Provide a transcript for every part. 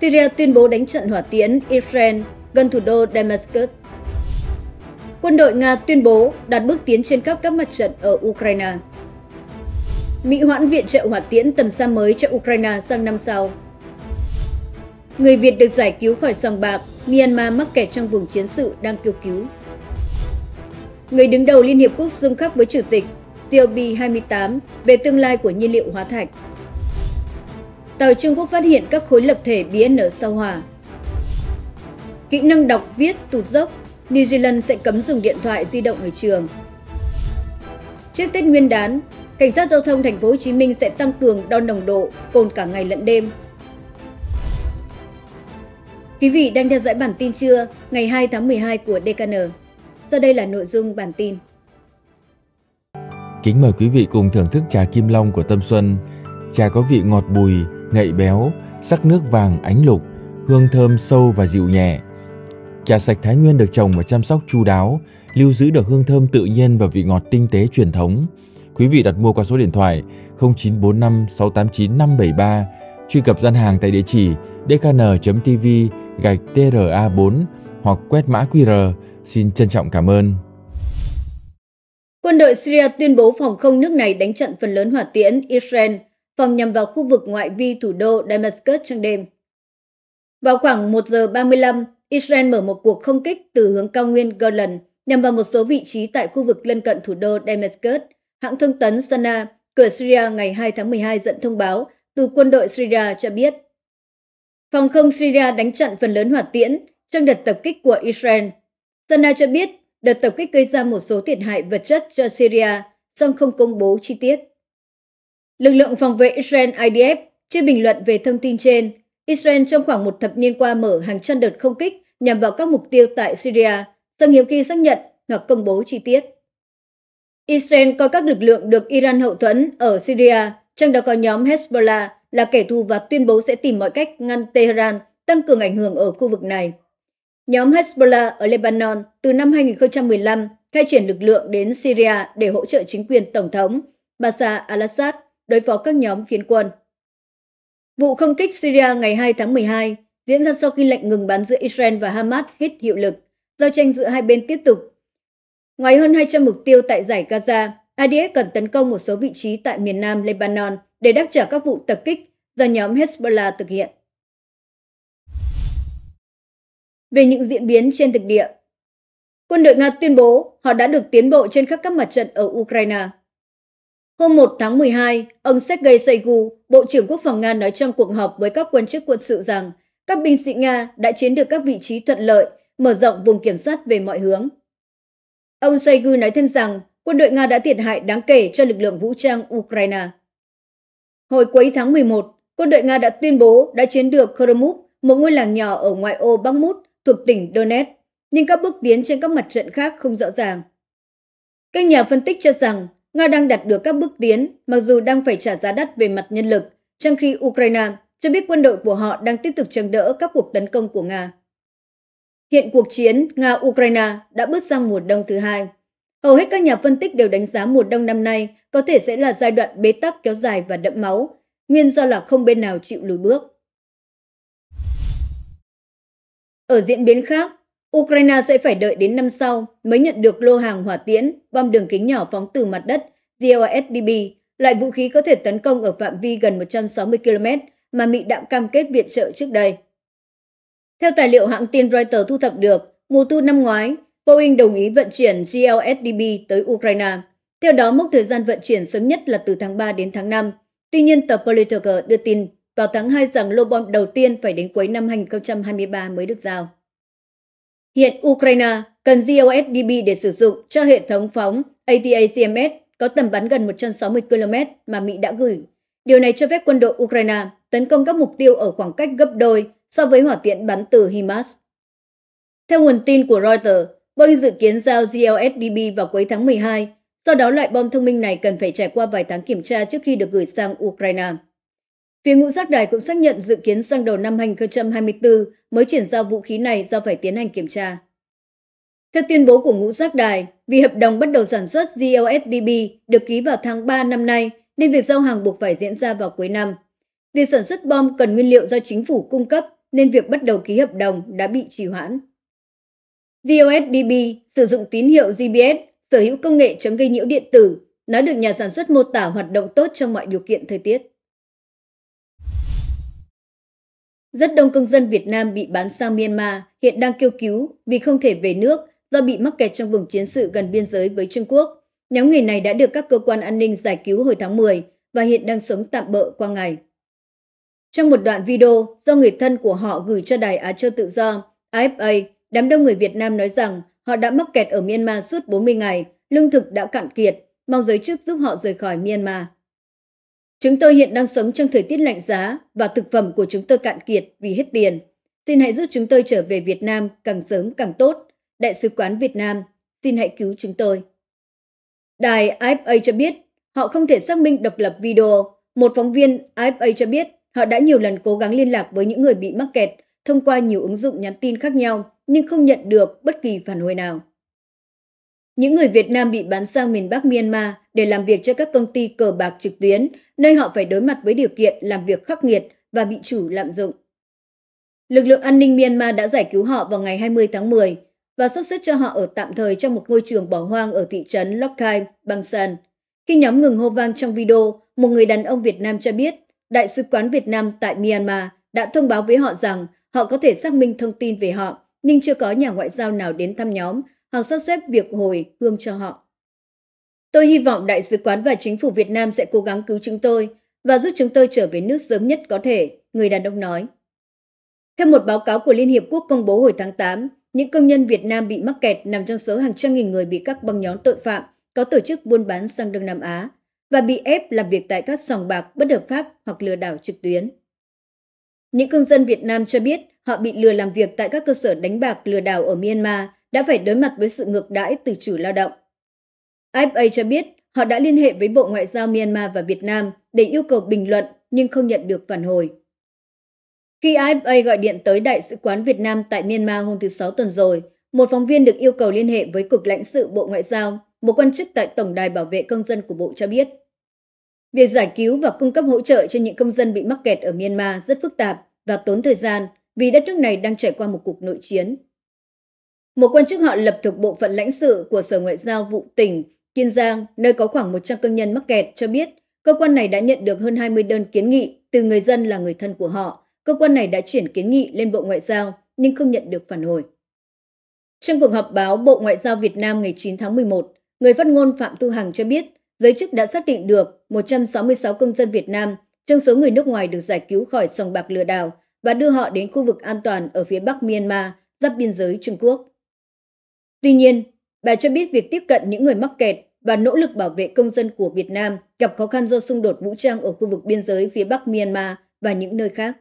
Syria tuyên bố đánh trận hỏa tiễn Israel gần thủ đô Damascus. Quân đội Nga tuyên bố đạt bước tiến trên các các mặt trận ở Ukraine. Mỹ hoãn viện trợ hỏa tiễn tầm xa mới cho Ukraine sang năm sau. Người Việt được giải cứu khỏi sòng bạc, Myanmar mắc kẹt trong vùng chiến sự đang kêu cứu. Người đứng đầu Liên Hiệp Quốc dương khắc với Chủ tịch COP28 về tương lai của nhiên liệu hóa thạch tàu Trung Quốc phát hiện các khối lập thể biến ở sao hỏa. Kỹ năng đọc viết tụt dốc, New Zealand sẽ cấm dùng điện thoại di động ở trường. Trước Tết Nguyên đán, cảnh sát giao thông thành phố Hồ Chí Minh sẽ tăng cường đo nồng độ cồn cả ngày lẫn đêm. Quý vị đang theo dõi bản tin trưa ngày 2 tháng 12 của DKN. Sau đây là nội dung bản tin. Kính mời quý vị cùng thưởng thức trà Kim Long của Tâm Xuân. Trà có vị ngọt bùi, ngậy béo, sắc nước vàng ánh lục, hương thơm sâu và dịu nhẹ. Trà sạch Thái Nguyên được trồng và chăm sóc chu đáo, lưu giữ được hương thơm tự nhiên và vị ngọt tinh tế truyền thống. Quý vị đặt mua qua số điện thoại 0945 689 573, truy cập gian hàng tại địa chỉ dkn.tv gạch TRA4 hoặc quét mã QR. Xin trân trọng cảm ơn. Quân đội Syria tuyên bố phòng không nước này đánh trận phần lớn hỏa tiễn Israel – phòng nhằm vào khu vực ngoại vi thủ đô Damascus trong đêm. Vào khoảng 1 giờ 35, Israel mở một cuộc không kích từ hướng cao nguyên Golan nhằm vào một số vị trí tại khu vực lân cận thủ đô Damascus. Hãng thông tấn Sana của Syria ngày 2 tháng 12 dẫn thông báo từ quân đội Syria cho biết. Phòng không Syria đánh chặn phần lớn hỏa tiễn trong đợt tập kích của Israel. Sana cho biết đợt tập kích gây ra một số thiệt hại vật chất cho Syria, song không công bố chi tiết. Lực lượng phòng vệ Israel IDF chưa bình luận về thông tin trên. Israel trong khoảng một thập niên qua mở hàng trăm đợt không kích nhằm vào các mục tiêu tại Syria, song hiếm khi xác nhận hoặc công bố chi tiết. Israel coi các lực lượng được Iran hậu thuẫn ở Syria, trong đó có nhóm Hezbollah, là kẻ thù và tuyên bố sẽ tìm mọi cách ngăn Tehran tăng cường ảnh hưởng ở khu vực này. Nhóm Hezbollah ở Lebanon từ năm 2015 khai triển lực lượng đến Syria để hỗ trợ chính quyền Tổng thống Bashar al-Assad đối phó các nhóm phiến quân. Vụ không kích Syria ngày 2 tháng 12 diễn ra sau khi lệnh ngừng bắn giữa Israel và Hamas hết hiệu lực, giao tranh giữa hai bên tiếp tục. Ngoài hơn 200 mục tiêu tại giải Gaza, IDF cần tấn công một số vị trí tại miền nam Lebanon để đáp trả các vụ tập kích do nhóm Hezbollah thực hiện. Về những diễn biến trên thực địa, quân đội Nga tuyên bố họ đã được tiến bộ trên các các mặt trận ở Ukraine. Hôm 1 tháng 12, ông Sergei Shoigu, Bộ trưởng Quốc phòng Nga nói trong cuộc họp với các quan chức quân sự rằng các binh sĩ Nga đã chiến được các vị trí thuận lợi, mở rộng vùng kiểm soát về mọi hướng. Ông Shoigu nói thêm rằng quân đội Nga đã thiệt hại đáng kể cho lực lượng vũ trang Ukraine. Hồi cuối tháng 11, quân đội Nga đã tuyên bố đã chiến được Kromuk, một ngôi làng nhỏ ở ngoại ô Bakhmut thuộc tỉnh Donetsk, nhưng các bước tiến trên các mặt trận khác không rõ ràng. Các nhà phân tích cho rằng Nga đang đạt được các bước tiến, mặc dù đang phải trả giá đắt về mặt nhân lực, trong khi Ukraine cho biết quân đội của họ đang tiếp tục chống đỡ các cuộc tấn công của Nga. Hiện cuộc chiến Nga-Ukraine đã bước sang mùa đông thứ hai. Hầu hết các nhà phân tích đều đánh giá mùa đông năm nay có thể sẽ là giai đoạn bế tắc kéo dài và đẫm máu, nguyên do là không bên nào chịu lùi bước. Ở diễn biến khác, Ukraine sẽ phải đợi đến năm sau mới nhận được lô hàng hỏa tiễn, bom đường kính nhỏ phóng từ mặt đất GLSDB, loại vũ khí có thể tấn công ở phạm vi gần 160 km mà Mỹ đã cam kết viện trợ trước đây. Theo tài liệu hãng tin Reuters thu thập được, mùa thu năm ngoái, Boeing đồng ý vận chuyển GLSDB tới Ukraine. Theo đó, mốc thời gian vận chuyển sớm nhất là từ tháng 3 đến tháng 5. Tuy nhiên, tờ Politico đưa tin vào tháng 2 rằng lô bom đầu tiên phải đến cuối năm 2023 mới được giao. Hiện Ukraine cần GLSDB để sử dụng cho hệ thống phóng ATACMS có tầm bắn gần 160 km mà Mỹ đã gửi. Điều này cho phép quân đội Ukraine tấn công các mục tiêu ở khoảng cách gấp đôi so với hỏa tiễn bắn từ HIMARS. Theo nguồn tin của Reuters, Boeing dự kiến giao GLSDB vào cuối tháng 12, do đó loại bom thông minh này cần phải trải qua vài tháng kiểm tra trước khi được gửi sang Ukraine. Phía ngũ giác đài cũng xác nhận dự kiến sang đầu năm 2024 mới chuyển giao vũ khí này do phải tiến hành kiểm tra. Theo tuyên bố của ngũ giác đài, vì hợp đồng bắt đầu sản xuất GLSDB được ký vào tháng 3 năm nay, nên việc giao hàng buộc phải diễn ra vào cuối năm. Việc sản xuất bom cần nguyên liệu do chính phủ cung cấp, nên việc bắt đầu ký hợp đồng đã bị trì hoãn. GLSDB sử dụng tín hiệu GPS, sở hữu công nghệ chống gây nhiễu điện tử, nó được nhà sản xuất mô tả hoạt động tốt trong mọi điều kiện thời tiết. Rất đông công dân Việt Nam bị bán sang Myanmar hiện đang kêu cứu vì không thể về nước do bị mắc kẹt trong vùng chiến sự gần biên giới với Trung Quốc. Nhóm người này đã được các cơ quan an ninh giải cứu hồi tháng 10 và hiện đang sống tạm bỡ qua ngày. Trong một đoạn video do người thân của họ gửi cho Đài Á Châu Tự Do, AFA, đám đông người Việt Nam nói rằng họ đã mắc kẹt ở Myanmar suốt 40 ngày, lương thực đã cạn kiệt, mong giới chức giúp họ rời khỏi Myanmar. Chúng tôi hiện đang sống trong thời tiết lạnh giá và thực phẩm của chúng tôi cạn kiệt vì hết tiền. Xin hãy giúp chúng tôi trở về Việt Nam càng sớm càng tốt. Đại sứ quán Việt Nam, xin hãy cứu chúng tôi. Đài AFA cho biết họ không thể xác minh độc lập video. Một phóng viên AFA cho biết họ đã nhiều lần cố gắng liên lạc với những người bị mắc kẹt thông qua nhiều ứng dụng nhắn tin khác nhau nhưng không nhận được bất kỳ phản hồi nào. Những người Việt Nam bị bán sang miền Bắc Myanmar để làm việc cho các công ty cờ bạc trực tuyến, nơi họ phải đối mặt với điều kiện làm việc khắc nghiệt và bị chủ lạm dụng. Lực lượng an ninh Myanmar đã giải cứu họ vào ngày 20 tháng 10 và sắp xếp cho họ ở tạm thời trong một ngôi trường bỏ hoang ở thị trấn Lokai, Bangsan. Khi nhóm ngừng hô vang trong video, một người đàn ông Việt Nam cho biết Đại sứ quán Việt Nam tại Myanmar đã thông báo với họ rằng họ có thể xác minh thông tin về họ, nhưng chưa có nhà ngoại giao nào đến thăm nhóm hoặc sắp xếp việc hồi hương cho họ. Tôi hy vọng Đại sứ quán và chính phủ Việt Nam sẽ cố gắng cứu chúng tôi và giúp chúng tôi trở về nước sớm nhất có thể, người đàn ông nói. Theo một báo cáo của Liên Hiệp Quốc công bố hồi tháng 8, những công nhân Việt Nam bị mắc kẹt nằm trong số hàng trăm nghìn người bị các băng nhóm tội phạm có tổ chức buôn bán sang Đông Nam Á và bị ép làm việc tại các sòng bạc bất hợp pháp hoặc lừa đảo trực tuyến. Những công dân Việt Nam cho biết họ bị lừa làm việc tại các cơ sở đánh bạc lừa đảo ở Myanmar đã phải đối mặt với sự ngược đãi từ chủ lao động. AFA cho biết họ đã liên hệ với Bộ Ngoại giao Myanmar và Việt Nam để yêu cầu bình luận nhưng không nhận được phản hồi. Khi AFA gọi điện tới Đại sứ quán Việt Nam tại Myanmar hôm thứ Sáu tuần rồi, một phóng viên được yêu cầu liên hệ với Cục lãnh sự Bộ Ngoại giao, một quan chức tại Tổng đài Bảo vệ Công dân của Bộ cho biết. Việc giải cứu và cung cấp hỗ trợ cho những công dân bị mắc kẹt ở Myanmar rất phức tạp và tốn thời gian vì đất nước này đang trải qua một cuộc nội chiến. Một quan chức họ lập thuộc Bộ phận lãnh sự của Sở Ngoại giao vụ tỉnh Kiên Giang, nơi có khoảng 100 công nhân mắc kẹt, cho biết cơ quan này đã nhận được hơn 20 đơn kiến nghị từ người dân là người thân của họ. Cơ quan này đã chuyển kiến nghị lên Bộ Ngoại giao nhưng không nhận được phản hồi. Trong cuộc họp báo Bộ Ngoại giao Việt Nam ngày 9 tháng 11, người phát ngôn Phạm Thu Hằng cho biết giới chức đã xác định được 166 công dân Việt Nam trong số người nước ngoài được giải cứu khỏi sòng bạc lừa đảo và đưa họ đến khu vực an toàn ở phía bắc Myanmar, giáp biên giới Trung Quốc. Tuy nhiên, bà cho biết việc tiếp cận những người mắc kẹt và nỗ lực bảo vệ công dân của Việt Nam gặp khó khăn do xung đột vũ trang ở khu vực biên giới phía Bắc Myanmar và những nơi khác.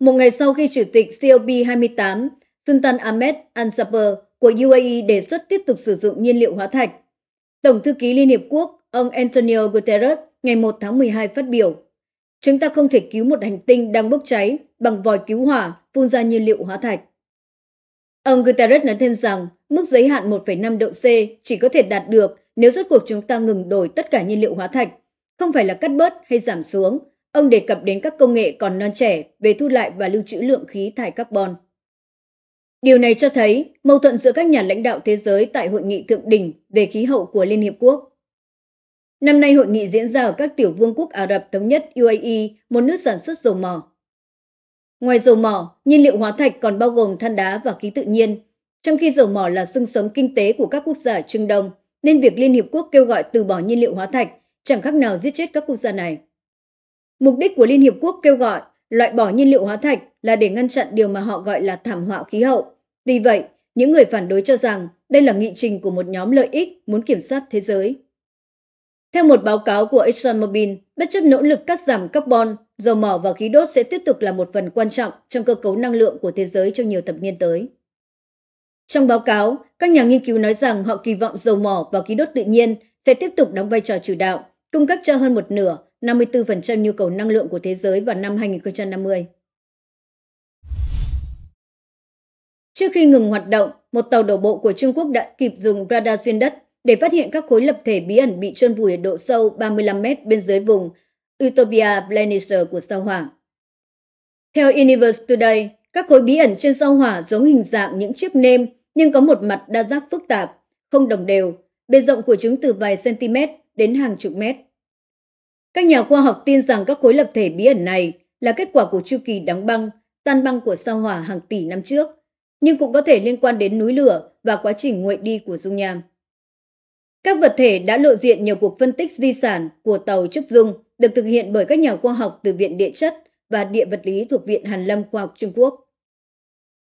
Một ngày sau khi Chủ tịch COP28 Sultan Ahmed Al-Saber của UAE đề xuất tiếp tục sử dụng nhiên liệu hóa thạch, Tổng thư ký Liên Hiệp Quốc ông Antonio Guterres ngày 1 tháng 12 phát biểu Chúng ta không thể cứu một hành tinh đang bốc cháy bằng vòi cứu hỏa phun ra nhiên liệu hóa thạch. Ông Guterres nói thêm rằng mức giới hạn 1,5 độ C chỉ có thể đạt được nếu rốt cuộc chúng ta ngừng đổi tất cả nhiên liệu hóa thạch, không phải là cắt bớt hay giảm xuống. Ông đề cập đến các công nghệ còn non trẻ về thu lại và lưu trữ lượng khí thải carbon. Điều này cho thấy mâu thuẫn giữa các nhà lãnh đạo thế giới tại hội nghị thượng đỉnh về khí hậu của Liên Hiệp Quốc. Năm nay hội nghị diễn ra ở các tiểu vương quốc Ả Rập Thống nhất UAE, một nước sản xuất dầu mỏ. Ngoài dầu mỏ, nhiên liệu hóa thạch còn bao gồm than đá và khí tự nhiên. Trong khi dầu mỏ là xương sống kinh tế của các quốc gia Trung Đông, nên việc Liên Hiệp Quốc kêu gọi từ bỏ nhiên liệu hóa thạch chẳng khác nào giết chết các quốc gia này. Mục đích của Liên Hiệp Quốc kêu gọi loại bỏ nhiên liệu hóa thạch là để ngăn chặn điều mà họ gọi là thảm họa khí hậu. vì vậy, những người phản đối cho rằng đây là nghị trình của một nhóm lợi ích muốn kiểm soát thế giới. Theo một báo cáo của ExxonMobil, bất chấp nỗ lực cắt giảm carbon, dầu mỏ và khí đốt sẽ tiếp tục là một phần quan trọng trong cơ cấu năng lượng của thế giới trong nhiều thập niên tới. Trong báo cáo, các nhà nghiên cứu nói rằng họ kỳ vọng dầu mỏ và khí đốt tự nhiên sẽ tiếp tục đóng vai trò chủ đạo, cung cấp cho hơn một nửa, 54% nhu cầu năng lượng của thế giới vào năm 2050. Trước khi ngừng hoạt động, một tàu đổ bộ của Trung Quốc đã kịp dùng radar xuyên đất để phát hiện các khối lập thể bí ẩn bị trôn vùi ở độ sâu 35 mét bên dưới vùng Utopia Planisher của sao hỏa. Theo Universe Today, các khối bí ẩn trên sao hỏa giống hình dạng những chiếc nêm nhưng có một mặt đa giác phức tạp, không đồng đều, bề rộng của chúng từ vài cm đến hàng chục mét. Các nhà khoa học tin rằng các khối lập thể bí ẩn này là kết quả của chu kỳ đóng băng, tan băng của sao hỏa hàng tỷ năm trước, nhưng cũng có thể liên quan đến núi lửa và quá trình nguội đi của dung nham. Các vật thể đã lộ diện nhiều cuộc phân tích di sản của tàu Trúc Dung được thực hiện bởi các nhà khoa học từ Viện Địa chất và Địa vật lý thuộc Viện Hàn lâm Khoa học Trung Quốc.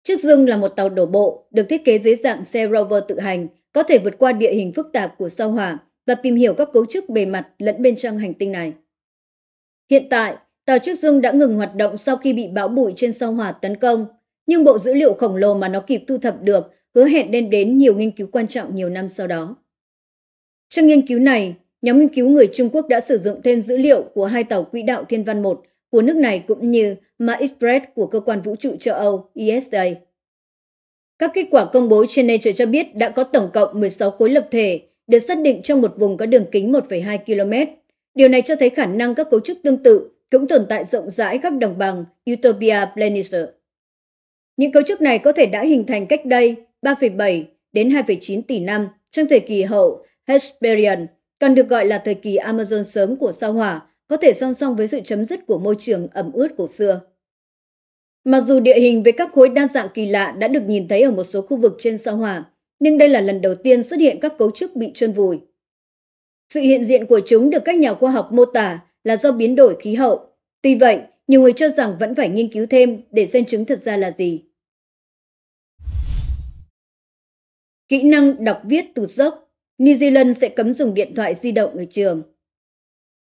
Chiếc Dương là một tàu đổ bộ được thiết kế dưới dạng xe rover tự hành, có thể vượt qua địa hình phức tạp của sao hỏa và tìm hiểu các cấu trúc bề mặt lẫn bên trong hành tinh này. Hiện tại, tàu Chiếc Dương đã ngừng hoạt động sau khi bị bão bụi trên sao hỏa tấn công, nhưng bộ dữ liệu khổng lồ mà nó kịp thu thập được hứa hẹn đem đến nhiều nghiên cứu quan trọng nhiều năm sau đó. Trong nghiên cứu này, Nhóm nghiên cứu người Trung Quốc đã sử dụng thêm dữ liệu của hai tàu quỹ đạo Thiên Văn 1 của nước này cũng như Ma Express của cơ quan vũ trụ châu Âu ESA. Các kết quả công bố trên Nature cho biết đã có tổng cộng 16 khối lập thể được xác định trong một vùng có đường kính 1,2 km. Điều này cho thấy khả năng các cấu trúc tương tự cũng tồn tại rộng rãi khắp đồng bằng Utopia Planitia. Những cấu trúc này có thể đã hình thành cách đây 3,7 đến 2,9 tỷ năm trong thời kỳ hậu Hesperian còn được gọi là thời kỳ Amazon sớm của sao hỏa, có thể song song với sự chấm dứt của môi trường ẩm ướt cổ xưa. Mặc dù địa hình với các khối đa dạng kỳ lạ đã được nhìn thấy ở một số khu vực trên sao hỏa, nhưng đây là lần đầu tiên xuất hiện các cấu trúc bị chôn vùi. Sự hiện diện của chúng được các nhà khoa học mô tả là do biến đổi khí hậu. Tuy vậy, nhiều người cho rằng vẫn phải nghiên cứu thêm để xem chứng thật ra là gì. Kỹ năng đọc viết tụt dốc New Zealand sẽ cấm dùng điện thoại di động ở trường.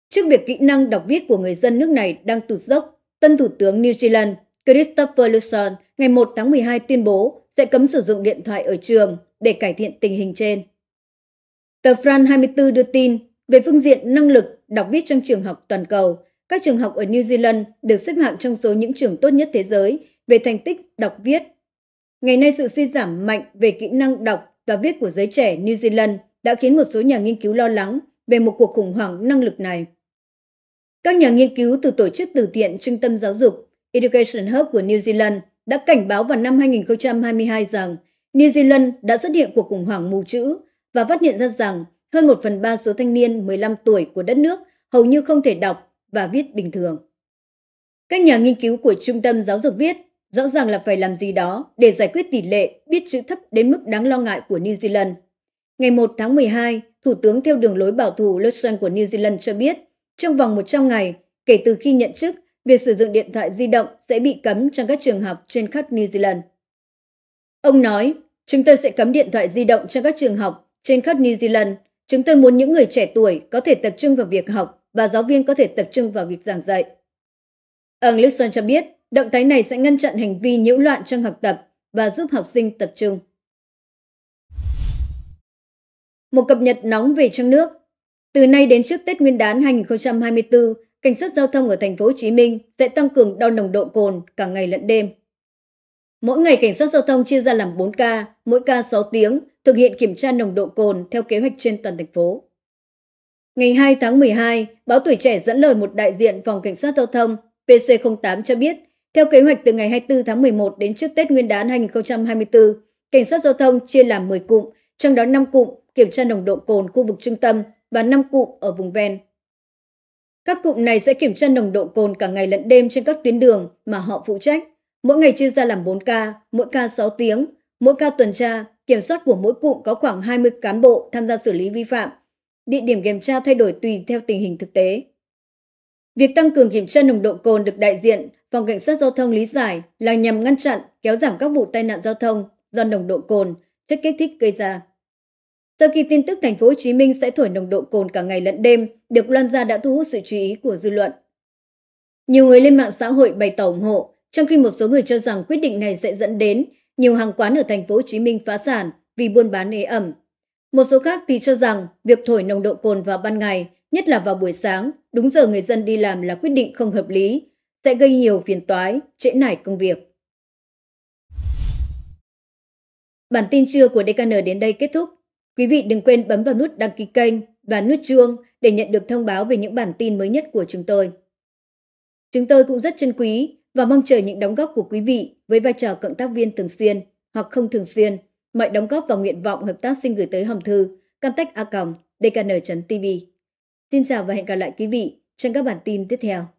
Trước việc kỹ năng đọc viết của người dân nước này đang tụt dốc, tân Thủ tướng New Zealand Christopher Luxon ngày 1 tháng 12 tuyên bố sẽ cấm sử dụng điện thoại ở trường để cải thiện tình hình trên. Tờ France 24 đưa tin về phương diện năng lực đọc viết trong trường học toàn cầu, các trường học ở New Zealand được xếp hạng trong số những trường tốt nhất thế giới về thành tích đọc viết. Ngày nay sự suy giảm mạnh về kỹ năng đọc và viết của giới trẻ New Zealand đã khiến một số nhà nghiên cứu lo lắng về một cuộc khủng hoảng năng lực này. Các nhà nghiên cứu từ tổ chức từ thiện Trung tâm Giáo dục Education Hub của New Zealand đã cảnh báo vào năm 2022 rằng New Zealand đã xuất hiện cuộc khủng hoảng mù chữ và phát hiện ra rằng hơn 1 phần 3 số thanh niên 15 tuổi của đất nước hầu như không thể đọc và viết bình thường. Các nhà nghiên cứu của Trung tâm Giáo dục viết rõ ràng là phải làm gì đó để giải quyết tỷ lệ biết chữ thấp đến mức đáng lo ngại của New Zealand. Ngày 1 tháng 12, Thủ tướng theo đường lối bảo thủ Luxon của New Zealand cho biết, trong vòng 100 ngày, kể từ khi nhận chức, việc sử dụng điện thoại di động sẽ bị cấm trong các trường học trên khắp New Zealand. Ông nói, chúng tôi sẽ cấm điện thoại di động trong các trường học trên khắp New Zealand. Chúng tôi muốn những người trẻ tuổi có thể tập trung vào việc học và giáo viên có thể tập trung vào việc giảng dạy. Ông Luxon cho biết, động thái này sẽ ngăn chặn hành vi nhiễu loạn trong học tập và giúp học sinh tập trung. Một cập nhật nóng về trong nước. Từ nay đến trước Tết Nguyên đán 2024, cảnh sát giao thông ở thành phố Hồ Chí Minh sẽ tăng cường đo nồng độ cồn cả ngày lẫn đêm. Mỗi ngày cảnh sát giao thông chia ra làm 4 ca, mỗi ca 6 tiếng, thực hiện kiểm tra nồng độ cồn theo kế hoạch trên toàn thành phố. Ngày 2 tháng 12, báo Tuổi Trẻ dẫn lời một đại diện phòng cảnh sát giao thông PC08 cho biết, theo kế hoạch từ ngày 24 tháng 11 đến trước Tết Nguyên đán 2024, cảnh sát giao thông chia làm 10 cụm, trong đó 5 cụm kiểm tra nồng độ cồn khu vực trung tâm và 5 cụm ở vùng ven. Các cụm này sẽ kiểm tra nồng độ cồn cả ngày lẫn đêm trên các tuyến đường mà họ phụ trách, mỗi ngày chia ra làm 4 ca, mỗi ca 6 tiếng, mỗi ca tuần tra, kiểm soát của mỗi cụm có khoảng 20 cán bộ tham gia xử lý vi phạm. Địa điểm kiểm tra thay đổi tùy theo tình hình thực tế. Việc tăng cường kiểm tra nồng độ cồn được đại diện Phòng Cảnh sát Giao thông lý giải là nhằm ngăn chặn, kéo giảm các vụ tai nạn giao thông do nồng độ cồn, chất kích thích gây ra. Sau khi tin tức thành phố Hồ Chí Minh sẽ thổi nồng độ cồn cả ngày lẫn đêm được loan ra đã thu hút sự chú ý của dư luận. Nhiều người lên mạng xã hội bày tỏ ủng hộ, trong khi một số người cho rằng quyết định này sẽ dẫn đến nhiều hàng quán ở thành phố Hồ Chí Minh phá sản vì buôn bán ế ẩm. Một số khác thì cho rằng việc thổi nồng độ cồn vào ban ngày, nhất là vào buổi sáng, đúng giờ người dân đi làm là quyết định không hợp lý, sẽ gây nhiều phiền toái, trễ nải công việc. Bản tin trưa của DKN đến đây kết thúc. Quý vị đừng quên bấm vào nút đăng ký kênh và nút chuông để nhận được thông báo về những bản tin mới nhất của chúng tôi. Chúng tôi cũng rất trân quý và mong chờ những đóng góp của quý vị với vai trò cộng tác viên thường xuyên hoặc không thường xuyên. Mọi đóng góp và nguyện vọng hợp tác xin gửi tới hòm thư contact a dkn tv Xin chào và hẹn gặp lại quý vị trong các bản tin tiếp theo.